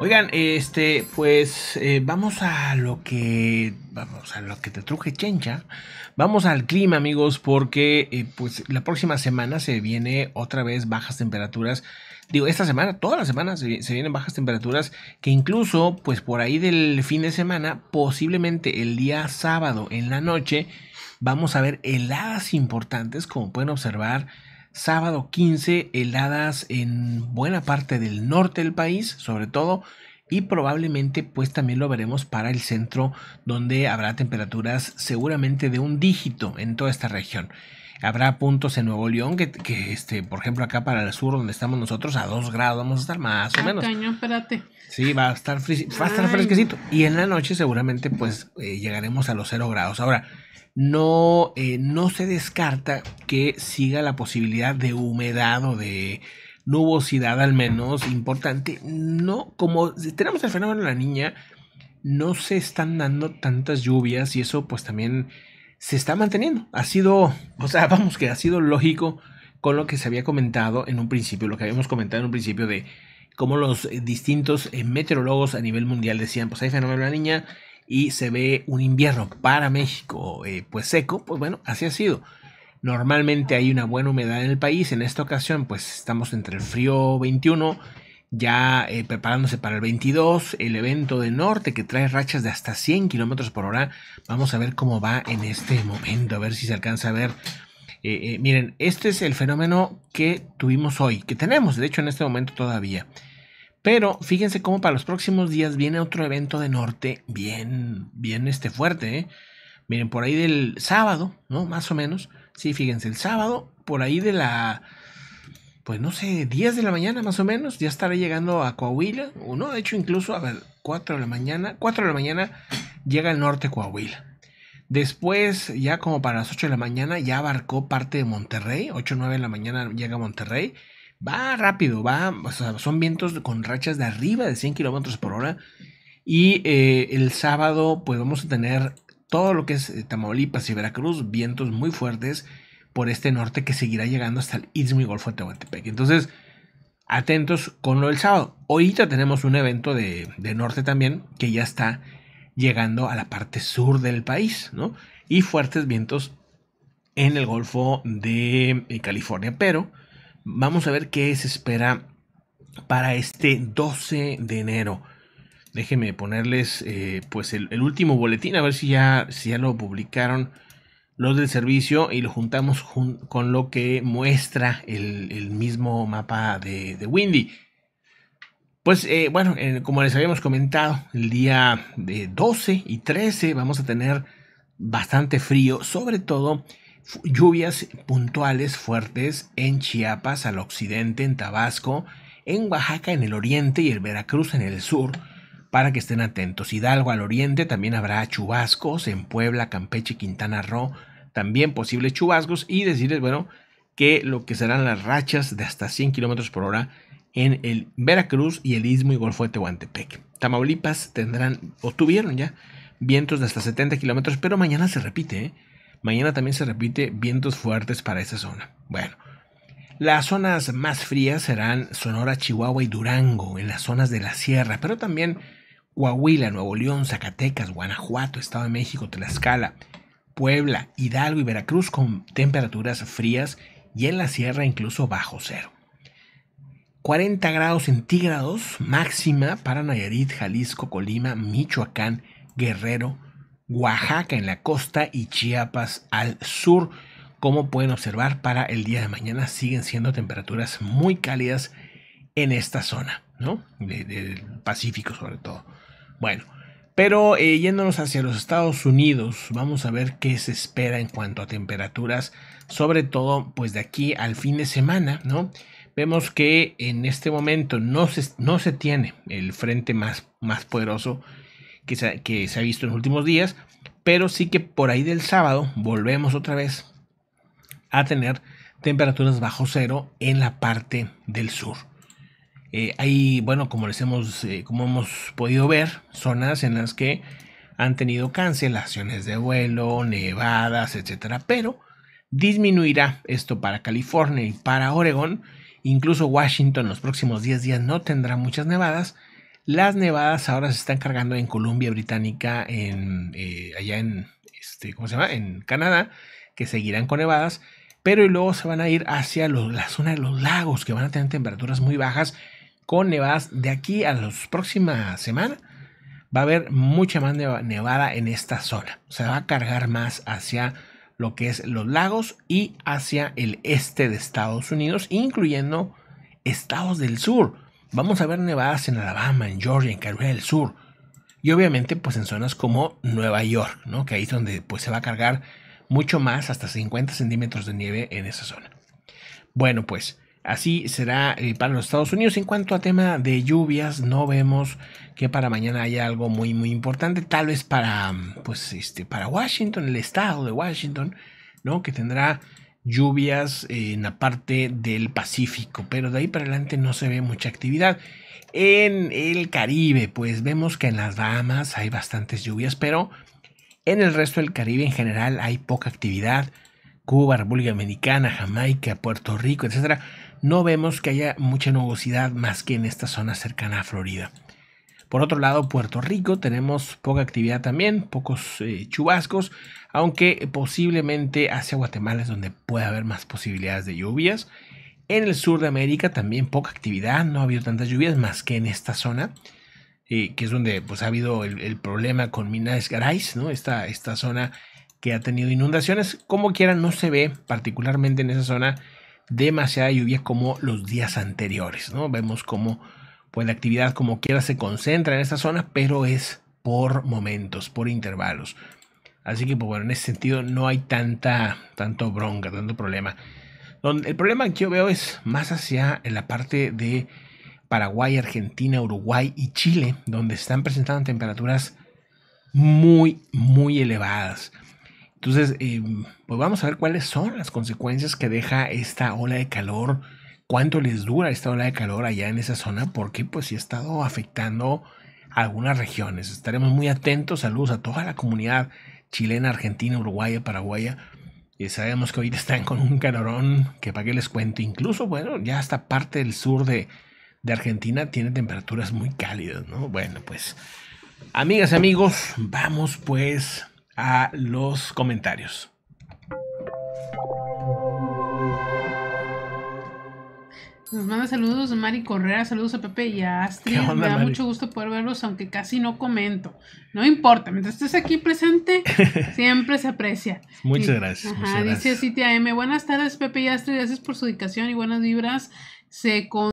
Oigan, este, pues eh, vamos a lo que vamos a lo que te truje Chencha. Vamos al clima, amigos, porque eh, pues la próxima semana se viene otra vez bajas temperaturas. Digo, esta semana, todas las semanas se, se, vienen bajas temperaturas que incluso pues por ahí del fin de semana, posiblemente el día sábado en la noche, vamos a ver heladas importantes como pueden observar Sábado 15, heladas en buena parte del norte del país, sobre todo, y probablemente pues también lo veremos para el centro donde habrá temperaturas seguramente de un dígito en toda esta región. Habrá puntos en Nuevo León que, que este, por ejemplo, acá para el sur donde estamos nosotros, a 2 grados vamos a estar más o ah, menos. Cañón, espérate. Sí, va a estar, va a estar fresquecito. Y en la noche seguramente pues eh, llegaremos a los 0 grados. Ahora, no, eh, no se descarta que siga la posibilidad de humedad o de nubosidad al menos importante. No, como tenemos el fenómeno de la niña, no se están dando tantas lluvias y eso pues también se está manteniendo. Ha sido, o sea, vamos, que ha sido lógico con lo que se había comentado en un principio, lo que habíamos comentado en un principio de cómo los eh, distintos eh, meteorólogos a nivel mundial decían, pues hay fenómeno de la niña y se ve un invierno para México, eh, pues seco, pues bueno, así ha sido. Normalmente hay una buena humedad en el país, en esta ocasión pues estamos entre el frío 21 ya eh, preparándose para el 22, el evento de norte que trae rachas de hasta 100 kilómetros por hora. Vamos a ver cómo va en este momento, a ver si se alcanza a ver. Eh, eh, miren, este es el fenómeno que tuvimos hoy, que tenemos de hecho en este momento todavía. Pero fíjense cómo para los próximos días viene otro evento de norte bien, bien este fuerte. Miren, por ahí del sábado, ¿no? Más o menos. Sí, fíjense, el sábado, por ahí de la pues no sé, 10 de la mañana más o menos, ya estaré llegando a Coahuila, o no, de hecho incluso a ver, 4 de la mañana, 4 de la mañana llega al norte Coahuila. Después, ya como para las 8 de la mañana, ya abarcó parte de Monterrey, 8 o 9 de la mañana llega a Monterrey, va rápido, va, son vientos con rachas de arriba de 100 kilómetros por hora, y eh, el sábado, pues vamos a tener todo lo que es eh, Tamaulipas y Veracruz, vientos muy fuertes, por este norte que seguirá llegando hasta el Istmo y Golfo de Tehuantepec. Entonces, atentos con lo del sábado. Ahorita tenemos un evento de, de, norte también que ya está llegando a la parte sur del país, ¿no? Y fuertes vientos en el Golfo de eh, California. Pero vamos a ver qué se espera para este 12 de enero. Déjenme ponerles eh, pues el, último boletín, a ver si ya, si ya lo publicaron los del servicio y lo juntamos con lo que muestra el, mismo mapa de, Windy. Pues eh, bueno, eh, como les habíamos comentado, el día de 12 y 13 vamos a tener bastante frío, sobre todo lluvias puntuales fuertes en Chiapas, al occidente, en Tabasco, en Oaxaca, en el oriente y en Veracruz, en el sur para que estén atentos. Hidalgo al oriente también habrá chubascos en Puebla, Campeche, Quintana Roo, también posibles chubascos y decirles, bueno, que lo que serán las rachas de hasta 100 kilómetros por hora en el Veracruz y el Istmo y Golfo de Tehuantepec. Tamaulipas tendrán, o tuvieron ya, vientos de hasta 70 kilómetros, pero mañana se repite, ¿eh? Mañana también se repite vientos fuertes para esa zona. Bueno, las zonas más frías serán Sonora, Chihuahua y Durango, en las zonas de la sierra, pero también Coahuila, Nuevo León, Zacatecas, Guanajuato, Estado de México, Tlaxcala, Puebla, Hidalgo y Veracruz con temperaturas frías y en la sierra incluso bajo cero. 40 grados centígrados máxima para Nayarit, Jalisco, Colima, Michoacán, Guerrero, Oaxaca en la costa y Chiapas al sur. Como pueden observar, para el día de mañana siguen siendo temperaturas muy cálidas en esta zona, ¿no? del Pacífico sobre todo. Bueno, pero eh, yéndonos hacia los Estados Unidos, vamos a ver qué se espera en cuanto a temperaturas, sobre todo pues de aquí al fin de semana, ¿no? Vemos que en este momento no se, no se tiene el frente más, más poderoso que que se ha visto en los últimos días, pero sí que por ahí del sábado volvemos otra vez a tener temperaturas bajo cero en la parte del sur. Eh, hay, bueno, como les hemos, eh, como hemos podido ver, zonas en las que han tenido cancelaciones de vuelo, nevadas, etcétera, pero disminuirá esto para California y para Oregón. Incluso Washington los próximos 10 días no tendrá muchas nevadas. Las nevadas ahora se están cargando en Columbia Británica, en, eh, allá en, este, ¿cómo se En Canadá, que seguirán con nevadas, pero y luego se van a ir hacia la zona de los lagos, que van a tener temperaturas muy bajas con nevadas de aquí a la próxima semana. Va a haber mucha más nevada en esta zona. Se va a cargar más hacia lo que es los lagos y hacia el este de Estados Unidos, incluyendo estados del sur. Vamos a ver nevadas en Alabama, en Georgia, en Carolina del Sur. Y obviamente pues en zonas como Nueva York, ¿no? que ahí es donde pues, se va a cargar mucho más, hasta 50 centímetros de nieve en esa zona. Bueno, pues Así será eh, para los Estados Unidos. En cuanto a tema de lluvias, no vemos que para mañana haya algo muy muy importante. Tal vez para pues este para Washington, el estado de Washington, ¿no? Que tendrá lluvias en la parte del Pacífico, pero de ahí para adelante no se ve mucha actividad. En el Caribe, pues vemos que en las Bahamas hay bastantes lluvias, pero en el resto del Caribe en general hay poca actividad. Cuba, República Dominicana, Jamaica, Puerto Rico, etcétera no vemos que haya mucha nubosidad más que en esta zona cercana a Florida. Por otro lado, Puerto Rico tenemos poca actividad también, pocos eh, chubascos, aunque posiblemente hacia Guatemala es donde puede haber más posibilidades de lluvias. En el sur de América también poca actividad, no ha habido tantas lluvias más que en esta zona, eh, que es donde pues, ha habido el, problema con Minas Gerais, ¿no? esta, esta zona que ha tenido inundaciones. Como quiera, no se ve particularmente en esa zona demasiada lluvia como los días anteriores, ¿no? Vemos como pues la actividad como quiera se concentra en esta zona, pero es por momentos, por intervalos. Así que pues, bueno, en ese sentido no hay tanta tanto bronca, tanto problema. El problema que yo veo es más hacia en la parte de Paraguay, Argentina, Uruguay y Chile, donde están presentando temperaturas muy, muy elevadas. Entonces, em, pues vamos a ver cuáles son las consecuencias que deja esta ola de calor, cuánto les dura esta ola de calor allá en esa zona, porque pues sí ha estado afectando algunas regiones. Estaremos muy atentos, saludos a toda la comunidad chilena, argentina, uruguaya, paraguaya. Y sabemos que hoy están con un calorón que para qué les cuento. Incluso, bueno, ya esta parte del sur de, de Argentina tiene temperaturas muy cálidas, ¿no? Bueno, pues, amigas y amigos, vamos pues a los comentarios. Nos manda saludos Mari Correa, saludos a Pepe y a Astrid. Me da mucho gusto poder verlos, aunque casi no comento. No importa, mientras estés aquí presente, siempre se aprecia. Muchas, gracias, ajá, Dice Citia M. Buenas tardes, Pepe y Astrid. Gracias por su dedicación y buenas vibras. Se con